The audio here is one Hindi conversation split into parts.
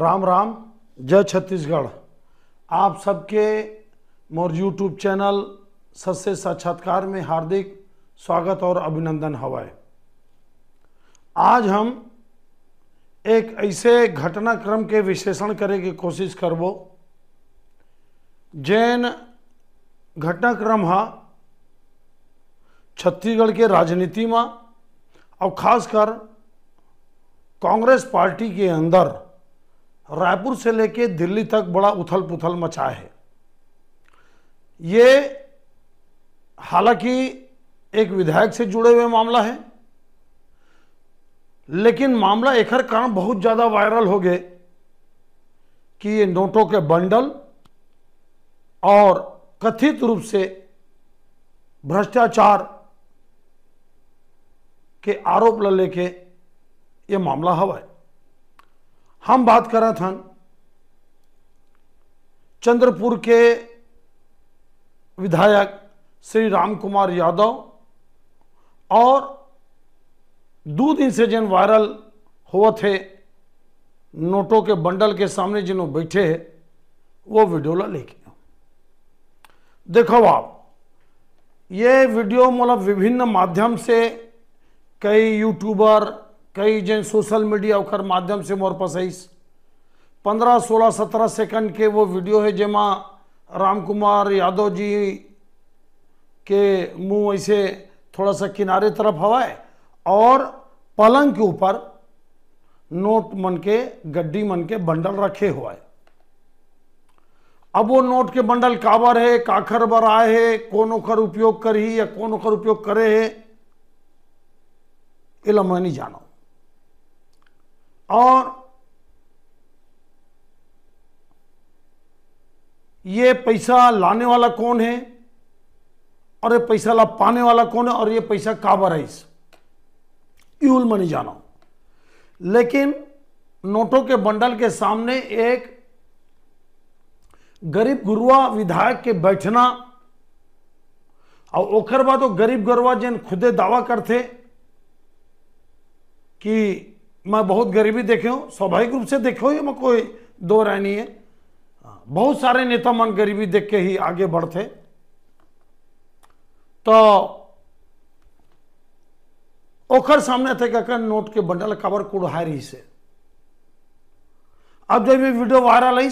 राम राम जय छत्तीसगढ़ आप सबके मोर यूट्यूब चैनल सबसे साक्षात्कार में हार्दिक स्वागत और अभिनंदन हवाए आज हम एक ऐसे घटनाक्रम के विश्लेषण करे की कोशिश करबो जैन घटनाक्रम है छत्तीसगढ़ के राजनीति में और खासकर कांग्रेस पार्टी के अंदर रायपुर से लेके दिल्ली तक बड़ा उथल पुथल मचा है ये हालांकि एक विधायक से जुड़े हुए मामला है लेकिन मामला एकर कारण बहुत ज़्यादा वायरल हो गए कि ये नोटों के बंडल और कथित रूप से भ्रष्टाचार के आरोप लेके ये मामला हवा है हम बात करा था चंद्रपुर के विधायक श्री राम कुमार यादव और दो दिन से जिन वायरल हुए थे नोटों के बंडल के सामने जिन्हों बैठे है वो ला लेके देखो आप ये वीडियो मतलब विभिन्न माध्यम से कई यूट्यूबर कई जन सोशल मीडिया ओकर माध्यम से मोर पास पंद्रह सोलह सत्रह सेकंड के वो वीडियो है जेमा राम कुमार यादव जी के मुंह ऐसे थोड़ा सा किनारे तरफ हवा है और पलंग के ऊपर नोट मन के गड्डी मन के बंडल रखे हुआ है अब वो नोट के बंडल काबर है काखर बर आए है कौन ओकर उपयोग करी या कौन ओकर उपयोग करे है इला मैं नहीं जाना और ये पैसा लाने वाला कौन है और ये पैसा ला पाने वाला कौन है और ये पैसा काबर है इस यूल मनी जाना लेकिन नोटों के बंडल के सामने एक गरीब गुरुआ विधायक के बैठना और ओखर बाद गरीब गुरुआ जिन खुदे दावा करते कि मैं बहुत गरीबी देखे हूँ स्वाभाविक रूप से देखे हुई मैं कोई दो राय नहीं है हाँ, बहुत सारे नेता मन गरीबी देख के ही आगे बढ़ते तो ओखर सामने थे क्या नोट के बंडल काबर कुड़हार रही से अब जब ये वीडियो वायरल है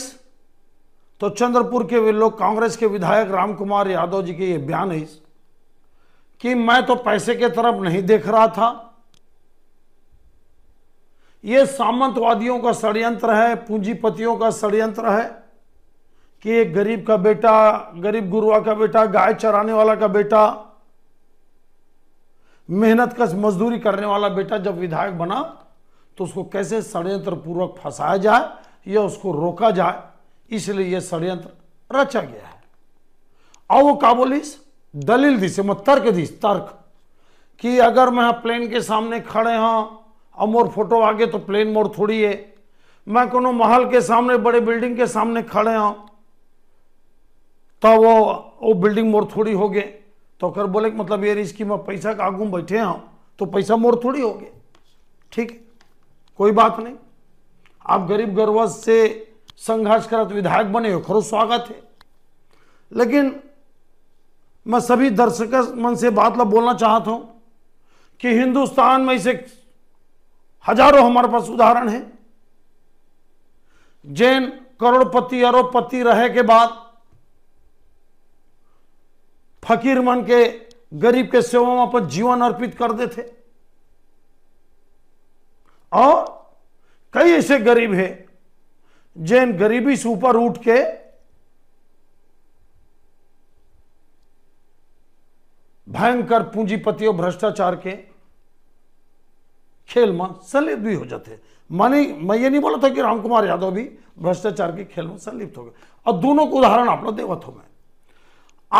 तो चंद्रपुर के वे लोग कांग्रेस के विधायक राम कुमार यादव जी के ये बयान है कि मैं तो पैसे के तरफ नहीं देख रहा था ये सामंतवादियों का षडयंत्र है पूंजीपतियों का षडयंत्र है कि एक गरीब का बेटा गरीब गुरुआ का बेटा गाय चराने वाला का बेटा मेहनत का मजदूरी करने वाला बेटा जब विधायक बना तो उसको कैसे षडयंत्र पूर्वक फंसाया जाए या उसको रोका जाए इसलिए यह षडयंत्र रचा गया है और वो का बोलीस दलील दी से मत तर्क दी तर्क कि अगर मैं प्लेन के सामने खड़े हाँ अब मोर फोटो आगे तो प्लेन मोर थोड़ी है मैं कोनो महल के सामने बड़े बिल्डिंग के सामने खड़े हूँ तो वो वो बिल्डिंग मोर थोड़ी हो गए तो कर बोले मतलब ये इसकी मैं पैसा का आगू बैठे हूँ तो पैसा मोर थोड़ी हो गए ठीक कोई बात नहीं आप गरीब गर्वज से संघर्ष करत विधायक बने हो खरो स्वागत है लेकिन मैं सभी दर्शक मन से बात बोलना चाहता हूँ कि हिंदुस्तान में इसे हजारों हमारे पास उदाहरण है जैन करोड़पति अरबपति रहे के बाद फकीर मन के गरीब के सेवा में अपन जीवन अर्पित कर देते और कई ऐसे गरीब है जैन गरीबी से ऊपर उठ के भयंकर पूंजीपति और भ्रष्टाचार के खेल में संलिप्त भी हो जाते हैं माने मैं ये नहीं बोला था कि रामकुमार यादव भी भ्रष्टाचार के खेल में संलिप्त हो गए और दोनों को उदाहरण आप लोग देवत हो मैं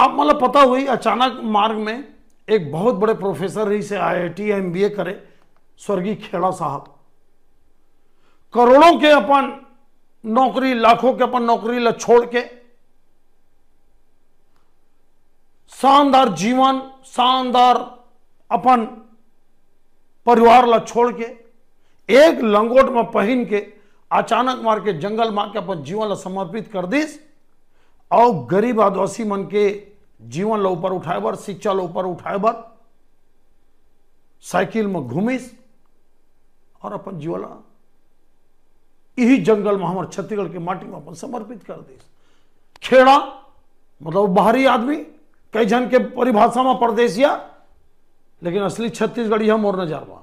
आप मतलब पता हुई अचानक मार्ग में एक बहुत बड़े प्रोफेसर ही से I I T M B A करे स्वर्गीय खेड़ा साहब करोड़ों के अपन नौकरी लाखों के अपन नौकरी ला छोड़ के शानदार जीवन शानदार अपन परिवार ला छोड़ के एक लंगोट में पहन के अचानक मार के जंगल मार के अपन जीवन ला समर्पित कर दीस और गरीब आदिवासी मन के जीवन ला ऊपर उठाए बर शिक्षा ला ऊपर उठाए बर साइकिल में घूमिस और अपन जीवन यही जंगल में हमारे छत्तीसगढ़ के माटी में अपन समर्पित कर दीस खेड़ा मतलब बाहरी आदमी कई जन के परिभाषा में परदेशिया लेकिन असली छत्तीसगढ़ यह मोरना जारवा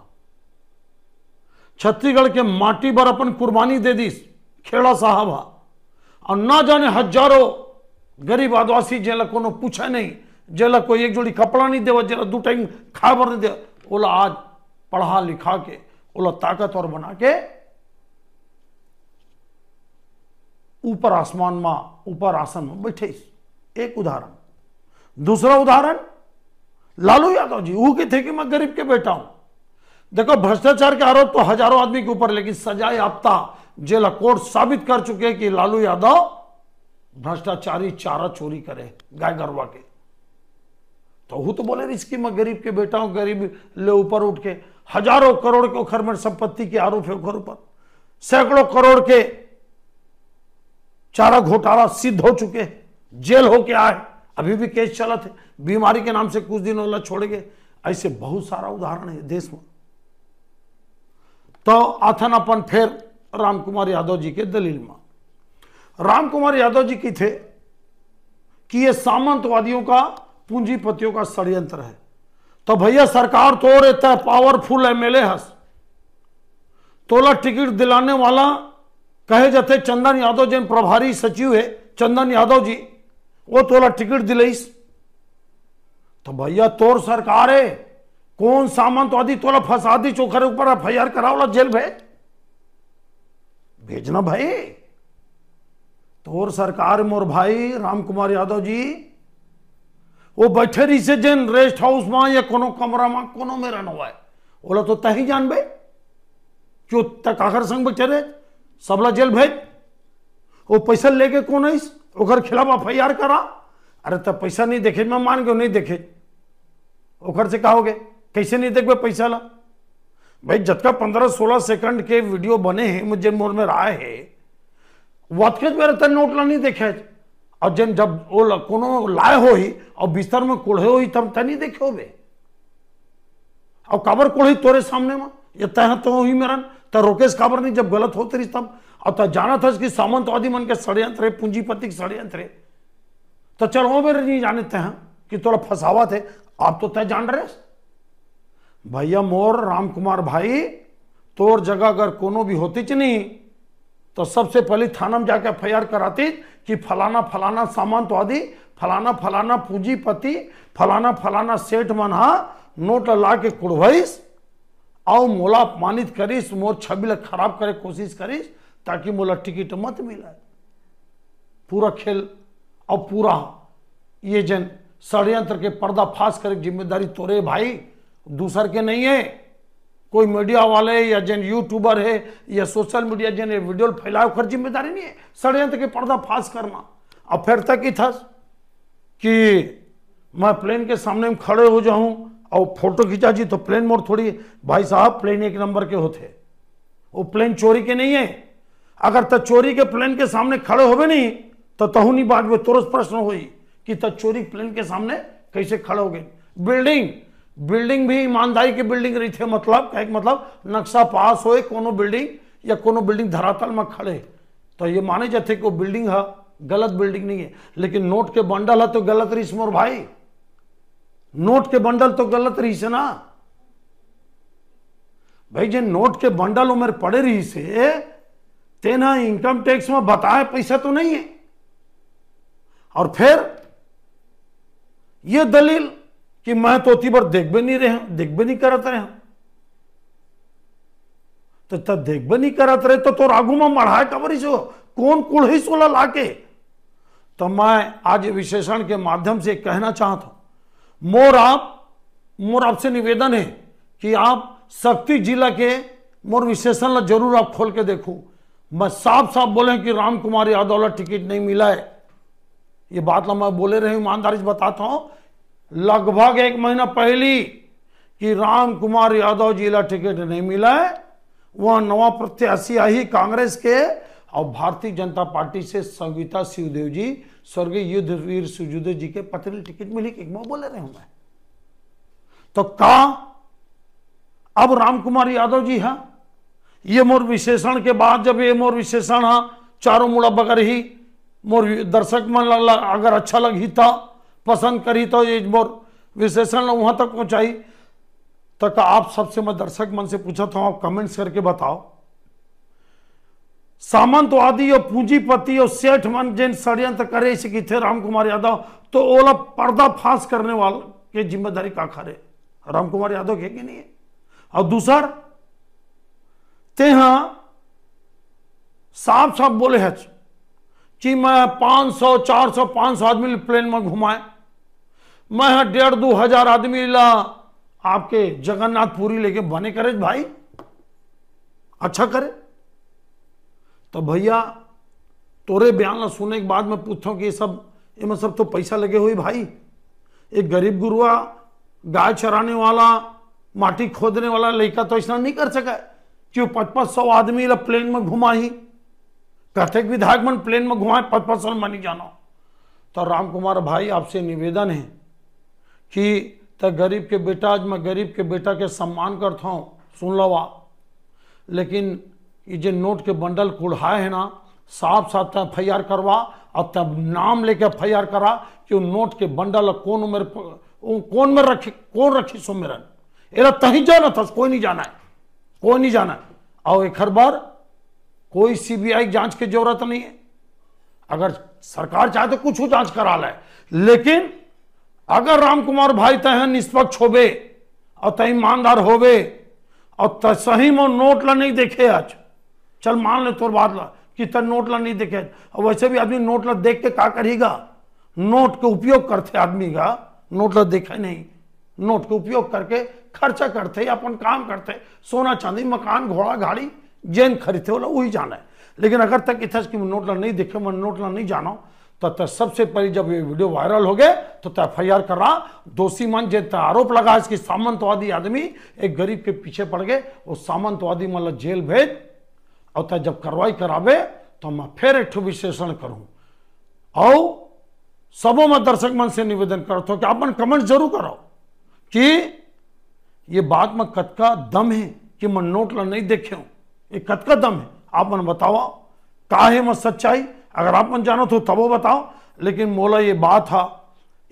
छत्तीसगढ़ के माटी पर अपन कुर्बानी दे दी खेड़ा साहब हा और ना जाने हजारों गरीब आदिवासी जेला को पूछे नहीं जेला कोई एक जोड़ी कपड़ा नहीं देव जेला दो टाइम खा पर नहीं दे ओला आज पढ़ा लिखा के ओला ताकतवर बना के ऊपर आसमान में ऊपर आसन में बैठे एक उदाहरण दूसरा उदाहरण लालू यादव जी ऊ के थे कि मैं गरीब के बेटा हूं देखो भ्रष्टाचार के आरोप तो हजारों आदमी के ऊपर लेकिन सजा याफ्ता जेल कोर्ट साबित कर चुके हैं कि लालू यादव भ्रष्टाचारी चारा चोरी करे गाय गरवा के तो वो तो बोले इसकी मैं गरीब के बेटा हूं गरीब ले ऊपर उठ के हजारों करोड़ के घर में संपत्ति के आरोप है घर ऊपर सैकड़ों करोड़ के चारा घोटाला सिद्ध हो चुके जेल होके आए अभी भी केस चला थे बीमारी के नाम से कुछ दिन वाला छोड़ गए ऐसे बहुत सारा उदाहरण है देश में तो आथन अपन फिर राम कुमार यादव जी के दलील में राम कुमार यादव जी की थे कि ये सामंतवादियों का पूंजीपतियों का षड्यंत्र है तो भैया सरकार तो रहता है पावरफुल एमएलए हस तोला टिकट दिलाने वाला कहे जाते चंदन यादव जिन प्रभारी सचिव है चंदन यादव जी वो तोला टिकट दिलाई तो भैया तोर सरकार है कौन तो आधी तोला फंसा दी चोखर ऊपर एफ आई आर कराओला जेल भेज भेजना भाई तोर सरकार मोर भाई राम कुमार यादव जी वो बैठे रही से जेन रेस्ट हाउस में या कोनो कमरा में कोनो में रहना हुआ है बोला तो तही जानबे क्यों तक आखिर संग बैठे रहे सबला जेल भेज वो पैसा लेके कौन है खिलाफ एफ आई आर करा अरे तब पैसा नहीं देखे मैं मान गया नहीं देखे ओखर से कहोगे कैसे नहीं देखे पैसा ला भाई जतका पंद्रह सोलह सेकंड के वीडियो बने हैं मुझे मोर में राय है वतके मेरे तन नोट ला नहीं देखे और जन जब वो को लाए हो ही और बिस्तर में कोढ़े हो ही तब तय नहीं देखे हो बे और काबर कोढ़े तोरे सामने में ये तह तो हो ही मेरा तो रोकेश काबर नहीं जब गलत होते रही तब और तो जाना था कि सामंतवादी मन के षडयंत्र है पूंजीपति के षडयंत्र है तो चलो मेरे नहीं जाने तह कि तोरा फंसावा थे आप तो तय जान रहे भैया मोर रामकुमार भाई तोर जगह अगर कोनो भी होती च नहीं तो सबसे पहले थाना में जाकर एफ कराती कि फलाना फलाना सामंतवादी तो फलाना फलाना पूंजीपति फलाना फलाना सेठ मन हा नोट ला के कुड़भईस आओ मोला अपमानित करीस मोर छवि खराब करे कोशिश करीस ताकि मोला टिकट मत मिले पूरा खेल और पूरा ये जन षडयंत्र के पर्दाफाश कर जिम्मेदारी तोरे भाई दूसर के नहीं है कोई मीडिया वाले या जिन यूट्यूबर है या सोशल मीडिया जिन वीडियो फैलाओ कर जिम्मेदारी नहीं है षडयंत्र के पर्दाफाश करना अब फिर तक ही था कि मैं प्लेन के सामने में खड़े हो जाऊं और फोटो खींचा जी तो प्लेन मोड़ थोड़ी भाई साहब प्लेन एक नंबर के होते वो प्लेन चोरी के नहीं है अगर तो चोरी के प्लेन के सामने खड़े होवे नहीं तो तहूनी नहीं बाद में तुरंत प्रश्न हुई कि तचोरी तो प्लेन के सामने कैसे खड़े हो गए बिल्डिंग बिल्डिंग भी ईमानदारी की बिल्डिंग रही थी मतलब कहे मतलब नक्शा पास होए कोनो बिल्डिंग या कोनो बिल्डिंग धरातल में खड़े तो ये माने जाते कि वो बिल्डिंग है गलत बिल्डिंग नहीं है लेकिन नोट के बंडल है तो गलत रही मोर भाई नोट के बंडल तो गलत रही से ना भाई जे नोट के बंडल उमेर पड़े रही से तेना इनकम टैक्स में बताए पैसा तो नहीं है और फिर ये दलील कि मैं तो पर देख भी नहीं रहे देख भी नहीं करते रहे तो तब देख भी नहीं करते रहे तो तो आगू में मढ़ाए कबरी सो कौन ही सोला लाके तो मैं आज विशेषण के माध्यम से कहना चाहता हूं मोर आप मोर आपसे निवेदन है कि आप शक्ति जिला के मोर विशेषण जरूर आप खोल के देखो मैं साफ साफ बोले कि राम कुमार यादव टिकट नहीं मिला है ये बात मैं बोले रहे ईमानदारी से बताता हूँ लगभग एक महीना पहले कि राम कुमार यादव जिला टिकट नहीं मिला है वह नवा प्रत्याशी आई कांग्रेस के और भारतीय जनता पार्टी से संगीता शिवदेव जी स्वर्गीय युद्धवीर सुजुदेव जी के पत्र टिकट मिली एक मैं बोले रहे हूं मैं तो का अब राम कुमार यादव जी है ये मोर विशेषण के बाद जब ये मोर विशेषण है चारों मुड़ा बगर ही मोर दर्शक मन अगर अच्छा लगी था पसंद करी तो ये मोर विशेषण वहाँ तक पहुँचाई तक आप सबसे मैं दर्शक मन से पूछा था आप कमेंट्स करके बताओ सामंतवादी और पूंजीपति और सेठ मन जिन षडयंत्र करे सी थे राम कुमार यादव तो ओला पर्दाफाश करने वाले के जिम्मेदारी का खरे राम कुमार यादव के कि नहीं है और दूसर ते हाँ, साफ साफ बोले है कि मैं 500 400 500 आदमी प्लेन में घुमाए मैं डेढ़ दो हजार आदमी ला आपके जगन्नाथपुरी लेके बने करे भाई अच्छा करे तो भैया तोरे बयान ला सुने के बाद मैं पूछता हूँ कि ये सब ये मैं सब तो पैसा लगे हुई भाई एक गरीब गुरुआ गाय चराने वाला माटी खोदने वाला लड़का तो ऐसा नहीं कर सका कि वो पचपन सौ आदमी ला प्लेन में घुमा ही प्रत्येक विधायक मन प्लेन में घुमाए पद पर मनी जानो तो राम कुमार भाई आपसे निवेदन है कि तो गरीब के बेटा आज मैं गरीब के बेटा के सम्मान करता हूँ सुन लो आप लेकिन ये जो नोट के बंडल कुढ़ाए है ना साफ साफ तय एफ आई आर करवा और तब नाम लेके एफ आई आर करा कि वो नोट के बंडल कौन उम्र कौन में रखी कौन रखी सुमेरन एरा तही जाना था कोई नहीं जाना है कोई नहीं जाना है और एक बार कोई सीबीआई जांच की जरूरत नहीं है अगर सरकार चाहे तो कुछ जांच करा ले लेकिन अगर राम कुमार भाई तह निष्पक्ष होबे और तह ईमानदार होबे और सही में नोट ला नहीं देखे आज चल मान ले तोर बात ला कि तन नोट ला नहीं देखे और वैसे भी आदमी नोट ला देख के का करेगा नोट के उपयोग करते आदमी का नोट ला देखे नहीं नोट के उपयोग करके खर्चा करते अपन काम करते सोना चांदी मकान घोड़ा गाड़ी जेन खरीदे वाला वही जाना है लेकिन अगर तक इतना कि की नोटला नहीं देखे मन नोटला नहीं जाना तो तब सबसे पहले जब ये वीडियो वायरल हो गए तो तब एफ आई आर करा दोषी मन जे आरोप लगा इसकी सामंतवादी आदमी एक गरीब के पीछे पड़ गए वो सामंतवादी मतलब जेल भेज और तब जब कार्रवाई करावे तो मैं फिर एक विश्लेषण करूँ और सबों में दर्शक मन से निवेदन करते हो कि आप मन कमेंट जरूर करो कि ये बात में कत का दम है कि मैं नोट नहीं देखे हूँ ये कत का दम है आप मन बताओ का है मत सच्चाई अगर आप मन जानो तो तबो बताओ लेकिन मोला ये बात हा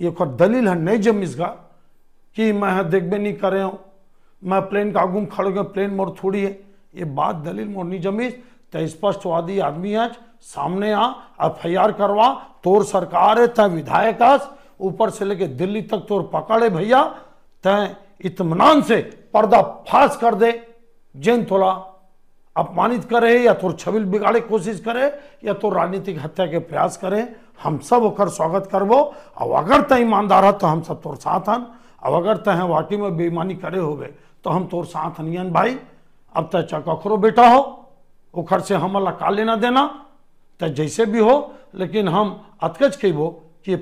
ये खुद दलील है नहीं जम इसका कि मैं देखबे नहीं करे हूँ मैं प्लेन का आगू खड़ो गया प्लेन मोर थोड़ी है ये बात दलील मोर नहीं जमी तो स्पष्टवादी आदमी आज सामने आ एफ आई आर करवा तोर सरकार है तय विधायक ऊपर से लेके दिल्ली तक तोर पकड़े भैया तय इतमान से पर्दा फाश कर दे जैन थोड़ा अपमानित करे या तो छविल बिगाड़े कोशिश करे या तो राजनीतिक हत्या के प्रयास करे हम सब ओकर स्वागत करबो और अगर तय ईमानदार है तो हम सब तोर साथ हन और अगर तय वाकई में बेईमानी करे हो गए तो हम तोर साथ हनियन भाई अब तय चाहे कखरो बेटा हो ओखर से अल्लाह का लेना देना तो जैसे भी हो लेकिन हम अतकच कहबो कि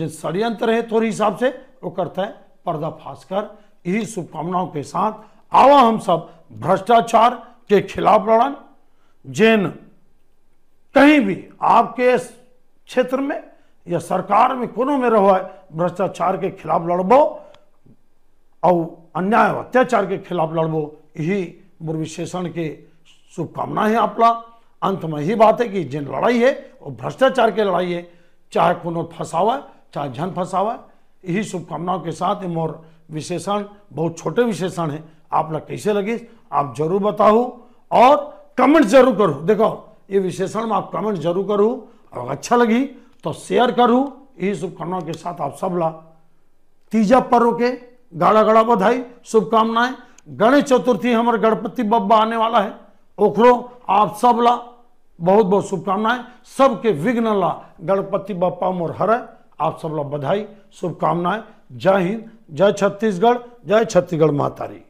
जो षड्यंत्र है तोर हिसाब से ओकर तय पर्दाफाश कर यही शुभकामनाओं के साथ आवा हम सब भ्रष्टाचार के खिलाफ लड़ाएं जिन कहीं भी आपके क्षेत्र में या सरकार में कोनो में रहो है भ्रष्टाचार के खिलाफ लड़बो और अन्याय अत्याचार के खिलाफ लड़बो यही विशेषण के शुभकामना है आपला अंत में यही बात है कि जिन लड़ाई है वो भ्रष्टाचार के लड़ाई है चाहे कोनो फंसावा चाहे जन फंसावा यही शुभकामनाओं के साथ मोर विशेषण बहुत छोटे विशेषण है आप लोग कैसे लगी आप जरूर बताओ और कमेंट जरूर करो देखो ये विशेषण में आप कमेंट जरूर करो अगर अच्छा लगी तो शेयर करो यही शुभकामनाओं के साथ आप सब ला तीजा पर्व के गाड़ा गाड़ा बधाई शुभकामनाएं गणेश चतुर्थी हमारे गणपति बब्बा आने वाला है ओखरो आप सब ला बहुत बहुत शुभकामनाएं सबके विघ्न ला गणपति बप्पा मोर हर आप सब ला बधाई शुभकामनाएं जय हिंद जय छत्तीसगढ़ जय छत्तीसगढ़ मातारी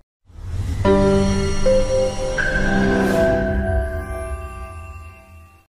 Thank you.